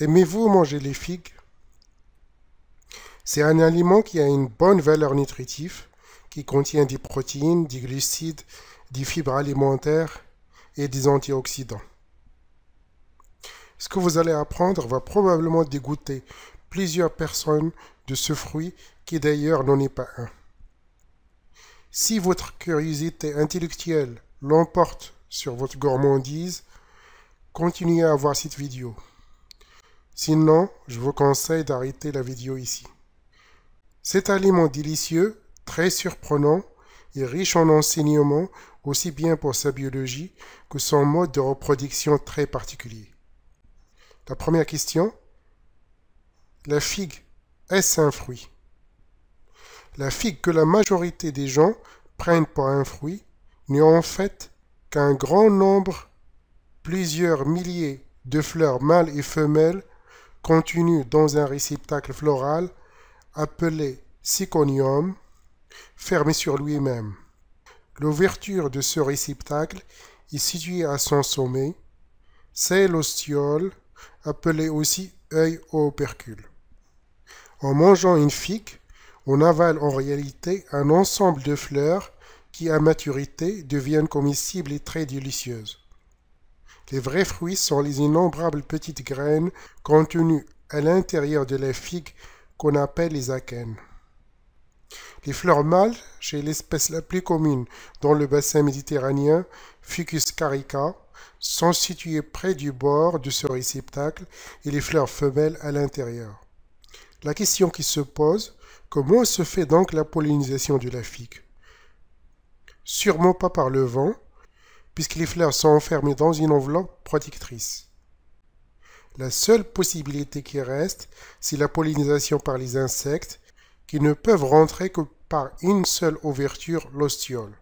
Aimez-vous manger les figues C'est un aliment qui a une bonne valeur nutritive, qui contient des protéines, des glucides, des fibres alimentaires et des antioxydants. Ce que vous allez apprendre va probablement dégoûter plusieurs personnes de ce fruit qui d'ailleurs n'en est pas un. Si votre curiosité intellectuelle l'emporte sur votre gourmandise, continuez à voir cette vidéo. Sinon, je vous conseille d'arrêter la vidéo ici. Cet aliment délicieux, très surprenant et riche en enseignements aussi bien pour sa biologie que son mode de reproduction très particulier. La première question, la figue, est-ce un fruit La figue que la majorité des gens prennent pour un fruit n'est en fait qu'un grand nombre, plusieurs milliers de fleurs mâles et femelles continue dans un réceptacle floral appelé syconium, fermé sur lui-même. L'ouverture de ce réceptacle est située à son sommet. C'est l'ostiole, appelé aussi œil au opercule. En mangeant une figue, on avale en réalité un ensemble de fleurs qui, à maturité, deviennent comestibles et très délicieuses. Les vrais fruits sont les innombrables petites graines contenues à l'intérieur de la figue qu'on appelle les akènes. Les fleurs mâles, chez l'espèce la plus commune dans le bassin méditerranéen, Ficus carica, sont situées près du bord de ce réceptacle et les fleurs femelles à l'intérieur. La question qui se pose, comment se fait donc la pollinisation de la figue Sûrement pas par le vent, puisque les fleurs sont enfermées dans une enveloppe protectrice. La seule possibilité qui reste, c'est la pollinisation par les insectes, qui ne peuvent rentrer que par une seule ouverture, l'ostiole.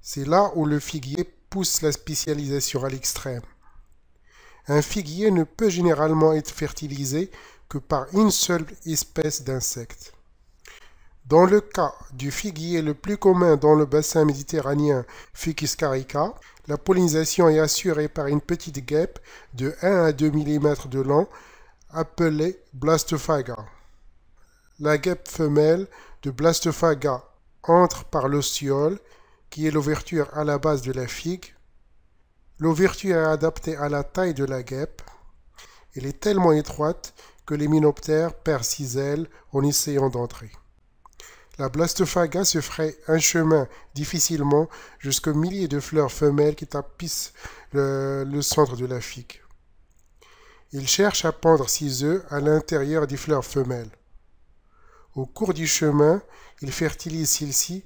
C'est là où le figuier pousse la spécialisation à l'extrême. Un figuier ne peut généralement être fertilisé que par une seule espèce d'insecte. Dans le cas du figuier le plus commun dans le bassin méditerranéen Ficus carica, la pollinisation est assurée par une petite guêpe de 1 à 2 mm de long appelée blastophaga. La guêpe femelle de blastophaga entre par l'ostiole, qui est l'ouverture à la base de la figue. L'ouverture est adaptée à la taille de la guêpe. Elle est tellement étroite que les minoptères perdent ses ailes en essayant d'entrer. La blastophaga se ferait un chemin difficilement jusqu'aux milliers de fleurs femelles qui tapissent le, centre de la figue. Il cherche à pendre ses œufs à l'intérieur des fleurs femelles. Au cours du chemin, il fertilise celles-ci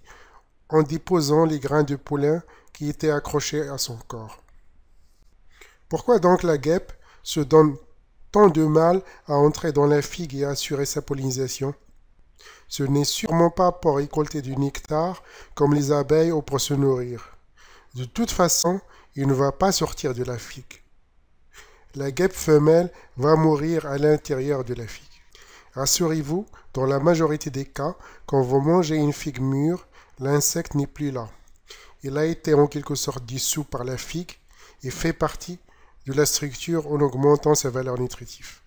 en déposant les grains de pollen qui étaient accrochés à son corps. Pourquoi donc la guêpe se donne tant de mal à entrer dans la figue et à assurer sa pollinisation ce n'est sûrement pas pour récolter du nectar comme les abeilles ou pour se nourrir. De toute façon, il ne va pas sortir de la figue. La guêpe femelle va mourir à l'intérieur de la figue. Rassurez-vous, dans la majorité des cas, quand vous mangez une figue mûre, l'insecte n'est plus là. Il a été en quelque sorte dissous par la figue et fait partie de la structure en augmentant sa valeur nutritive.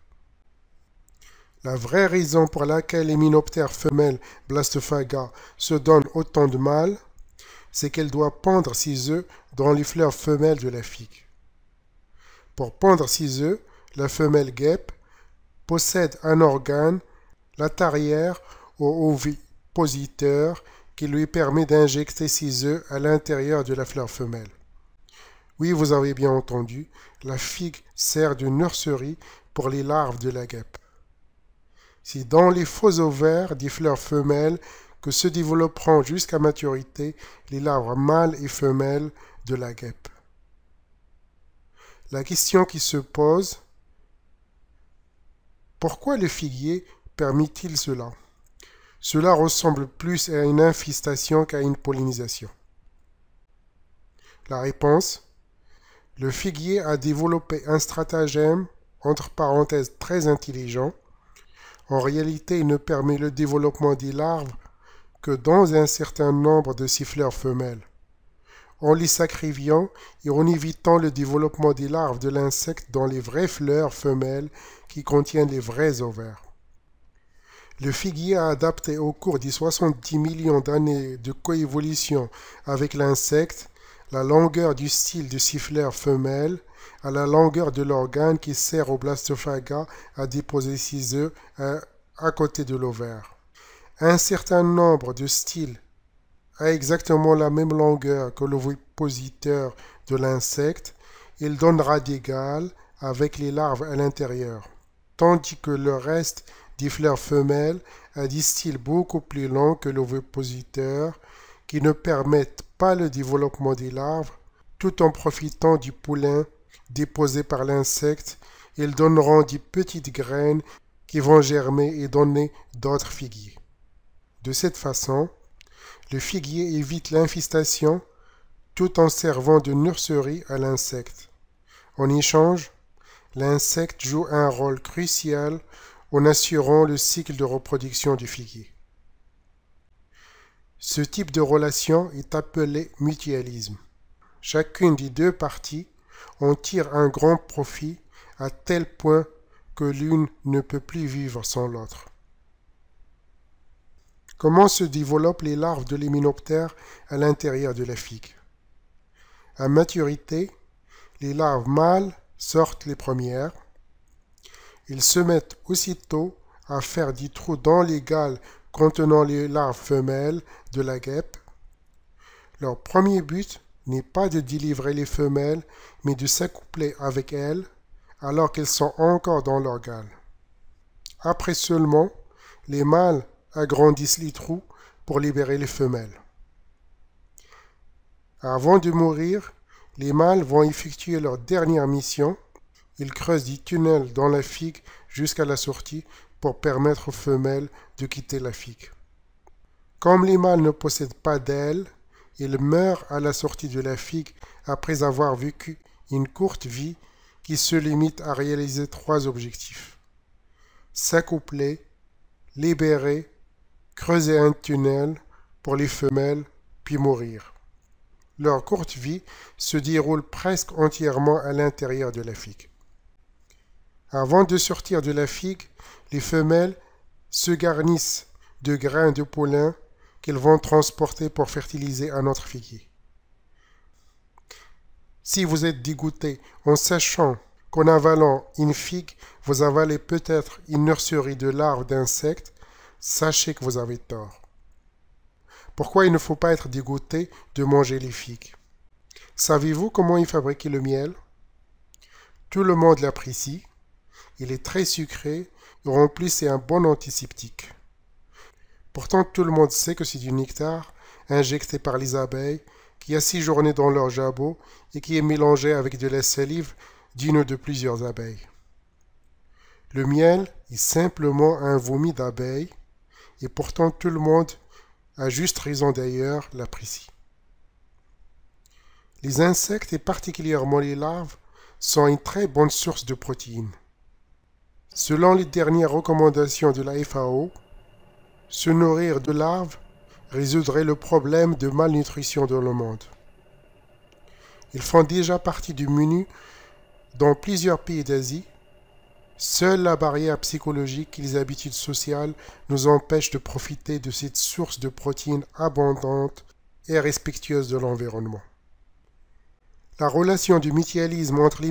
La vraie raison pour laquelle les minoptères femelles blastophaga se donnent autant de mal, c'est qu'elle doit pendre ses œufs dans les fleurs femelles de la figue. Pour pendre ses œufs, la femelle guêpe possède un organe, la tarière ou ovipositeur, qui lui permet d'injecter ses œufs à l'intérieur de la fleur femelle. Oui, vous avez bien entendu, la figue sert de nurserie pour les larves de la guêpe. C'est dans les faux ovaires des fleurs femelles que se développeront jusqu'à maturité les larves mâles et femelles de la guêpe. La question qui se pose, pourquoi le figuier permet-il cela Cela ressemble plus à une infestation qu'à une pollinisation. La réponse Le figuier a développé un stratagème, entre parenthèses très intelligent, en réalité il ne permet le développement des larves que dans un certain nombre de siffleurs femelles. En les sacrifiant et en évitant le développement des larves de l'insecte dans les vraies fleurs femelles qui contiennent les vrais ovaires. Le figuier a adapté au cours des 70 millions d'années de coévolution avec l'insecte la longueur du style de siffleur femelle à la longueur de l'organe qui sert au blastophaga à déposer ses œufs euh, à, côté de l'ovaire. Un certain nombre de styles a exactement la même longueur que l'ovipositeur de l'insecte. Il donnera d'égal avec les larves à l'intérieur, tandis que le reste des fleurs femelles a des styles beaucoup plus longs que l'ovipositeur qui ne permettent pas le développement des larves tout en profitant du poulain déposées par l'insecte, ils donneront des petites graines qui vont germer et donner d'autres figuiers. De cette façon, le figuier évite l'infestation tout en servant de nurserie à l'insecte. En échange, l'insecte joue un rôle crucial en assurant le cycle de reproduction du figuier. Ce type de relation est appelé mutualisme. Chacune des deux parties on tire un grand profit à tel point que l'une ne peut plus vivre sans l'autre. Comment se développent les larves de l'héminoptère à l'intérieur de la figue À maturité, les larves mâles sortent les premières. Ils se mettent aussitôt à faire des trous dans les galles contenant les larves femelles de la guêpe. Leur premier but n'est pas de délivrer les femelles, mais de s'accoupler avec elles, alors qu'elles sont encore dans l'organe. Après seulement, les mâles agrandissent les trous pour libérer les femelles. Avant de mourir, les mâles vont effectuer leur dernière mission. Ils creusent des tunnels dans la figue jusqu'à la sortie pour permettre aux femelles de quitter la figue. Comme les mâles ne possèdent pas d'ailes, ils meurt à la sortie de la figue après avoir vécu une courte vie qui se limite à réaliser trois objectifs. S'accoupler, libérer, creuser un tunnel pour les femelles, puis mourir. Leur courte vie se déroule presque entièrement à l'intérieur de la figue. Avant de sortir de la figue, les femelles se garnissent de grains de pollen qu'ils vont transporter pour fertiliser un autre figuier. Si vous êtes dégoûté en sachant qu'en avalant une figue, vous avalez peut-être une nurserie de larves d'insectes, sachez que vous avez tort. Pourquoi il ne faut pas être dégoûté de manger les figues Savez-vous comment ils fabriquent le miel Tout le monde l'apprécie. Il est très sucré, plus c'est un bon antiseptique. Pourtant, tout le monde sait que c'est du nectar injecté par les abeilles qui a séjourné dans leur jabot et qui est mélangé avec de la salive d'une de plusieurs abeilles. Le miel est simplement un vomi d'abeilles et pourtant tout le monde, à juste raison d'ailleurs, l'apprécie. Les insectes et particulièrement les larves sont une très bonne source de protéines. Selon les dernières recommandations de la FAO, se nourrir de larves résoudrait le problème de malnutrition dans le monde. Ils font déjà partie du menu dans plusieurs pays d'Asie. Seule la barrière psychologique et les habitudes sociales nous empêchent de profiter de cette source de protéines abondante et respectueuse de l'environnement. La relation du mutualisme entre les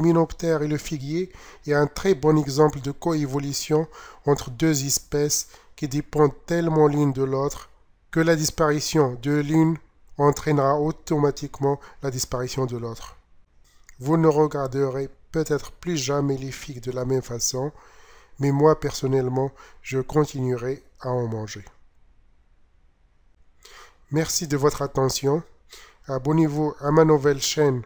et le figuier est un très bon exemple de coévolution entre deux espèces qui dépendent tellement l'une de l'autre que la disparition de l'une entraînera automatiquement la disparition de l'autre. Vous ne regarderez peut-être plus jamais les figues de la même façon, mais moi personnellement, je continuerai à en manger. Merci de votre attention. Abonnez-vous à ma nouvelle chaîne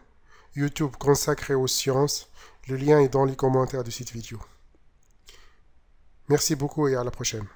YouTube consacrée aux sciences. Le lien est dans les commentaires de cette vidéo. Merci beaucoup et à la prochaine.